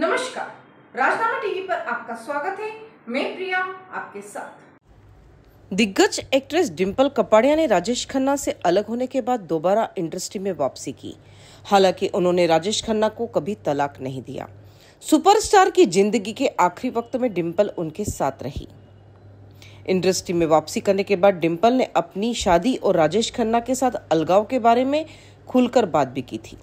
नमस्कार राजनामा टीवी पर आपका स्वागत है मैं प्रिया आपके साथ दिग्गज एक्ट्रेस डिंपल कपाड़िया ने राजेश खन्ना से अलग होने के बाद दोबारा इंडस्ट्री में वापसी की हालांकि उन्होंने राजेश खन्ना को कभी तलाक नहीं दिया सुपरस्टार की जिंदगी के आखिरी वक्त में डिंपल उनके साथ रही इंडस्ट्री में वापसी करने के बाद डिंपल ने अपनी शादी और राजेश खन्ना के साथ अलगाव के बारे में खुलकर बात भी की थी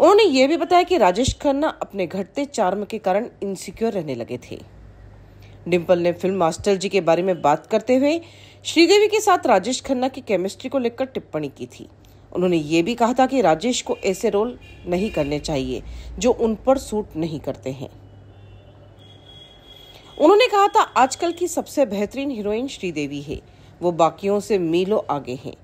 उन्होंने ये भी बताया कि राजेश खन्ना अपने घटते चार्म के कारण इनसिक्योर रहने लगे थे डिम्पल ने फिल्म मास्टर जी के बारे में बात करते हुए श्रीदेवी के साथ राजेश खन्ना की केमिस्ट्री को लेकर टिप्पणी की थी उन्होंने ये भी कहा था कि राजेश को ऐसे रोल नहीं करने चाहिए जो उन पर सूट नहीं करते हैं उन्होंने कहा था आजकल की सबसे बेहतरीन हीरोइन श्रीदेवी है वो बाकियों से मीलों आगे हैं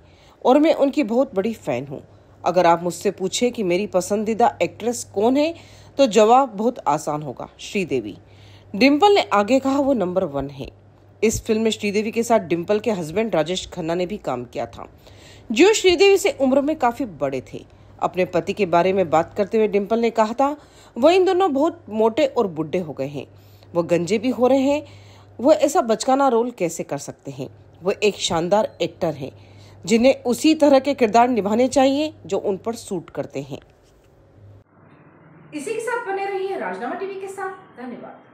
और मैं उनकी बहुत बड़ी फैन हूँ अगर आप मुझसे पूछें कि मेरी पसंदीदा एक्ट्रेस कौन है तो जवाब बहुत आसान होगा श्रीदेवी डिम्पल ने आगे कहा वो नंबर वन है इस फिल्म में श्रीदेवी के साथ डिम्पल के हस्बैंड राजेश खन्ना ने भी काम किया था जो श्रीदेवी से उम्र में काफी बड़े थे अपने पति के बारे में बात करते हुए डिम्पल ने कहा था वह इन दोनों बहुत मोटे और बुढ़े हो गए हैं वो गंजे भी हो रहे हैं वह ऐसा बचकाना रोल कैसे कर सकते हैं वह एक शानदार एक्टर हैं जिन्हें उसी तरह के किरदार निभाने चाहिए जो उन पर सूट करते हैं इसी के साथ बने रहिए राजनामा टीवी के साथ धन्यवाद